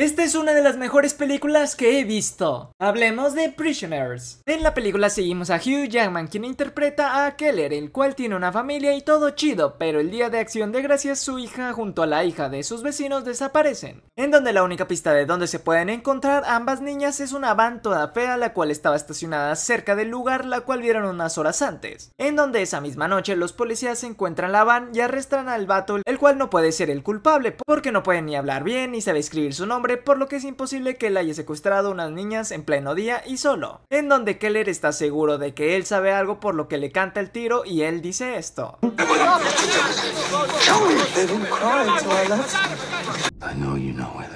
Esta es una de las mejores películas que he visto. Hablemos de Prisoners. En la película seguimos a Hugh Jackman, quien interpreta a Keller, el cual tiene una familia y todo chido, pero el día de acción de gracias su hija junto a la hija de sus vecinos desaparecen. En donde la única pista de donde se pueden encontrar ambas niñas es una van toda fea, la cual estaba estacionada cerca del lugar la cual vieron unas horas antes. En donde esa misma noche los policías encuentran la van y arrestan al vato, el cual no puede ser el culpable, porque no puede ni hablar bien, ni sabe escribir su nombre, por lo que es imposible que él haya secuestrado a unas niñas en pleno día y solo. En donde Keller está seguro de que él sabe algo por lo que le canta el tiro y él dice esto. I know you know where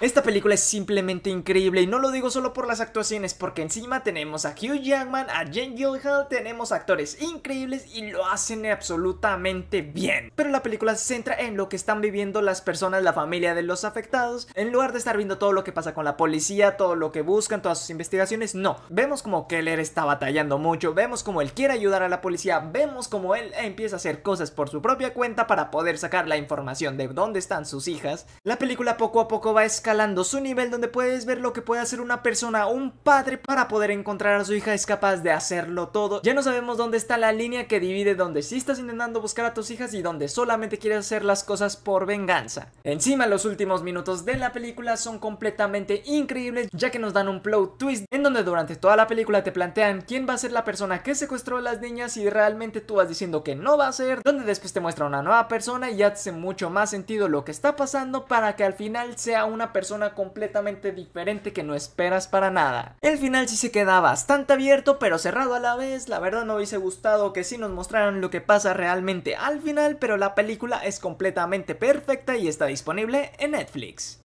Esta película es simplemente increíble y no lo digo solo por las actuaciones, porque encima tenemos a Hugh Jackman, a Jane Gyllenhaal, tenemos actores increíbles y lo hacen absolutamente bien. Pero la película se centra en lo que están viviendo las personas, la familia de los afectados, en lugar de estar viendo todo lo que pasa con la policía, todo lo que buscan, todas sus investigaciones, no. Vemos como Keller está batallando mucho, vemos como él quiere ayudar a la policía, vemos como él empieza a hacer cosas por su propia cuenta para poder sacar la información de dónde están sus hijas. La película poco a poco va escalar escalando su nivel donde puedes ver lo que puede hacer una persona, un padre para poder encontrar a su hija es capaz de hacerlo todo. Ya no sabemos dónde está la línea que divide donde si estás intentando buscar a tus hijas y donde solamente quieres hacer las cosas por venganza. Encima los últimos minutos de la película son completamente increíbles ya que nos dan un plot twist en donde durante toda la película te plantean quién va a ser la persona que secuestró a las niñas y realmente tú vas diciendo que no va a ser, donde después te muestra una nueva persona y hace mucho más sentido lo que está pasando para que al final sea una persona persona completamente diferente que no esperas para nada. El final sí se queda bastante abierto pero cerrado a la vez, la verdad no hubiese gustado que sí nos mostraran lo que pasa realmente al final, pero la película es completamente perfecta y está disponible en Netflix.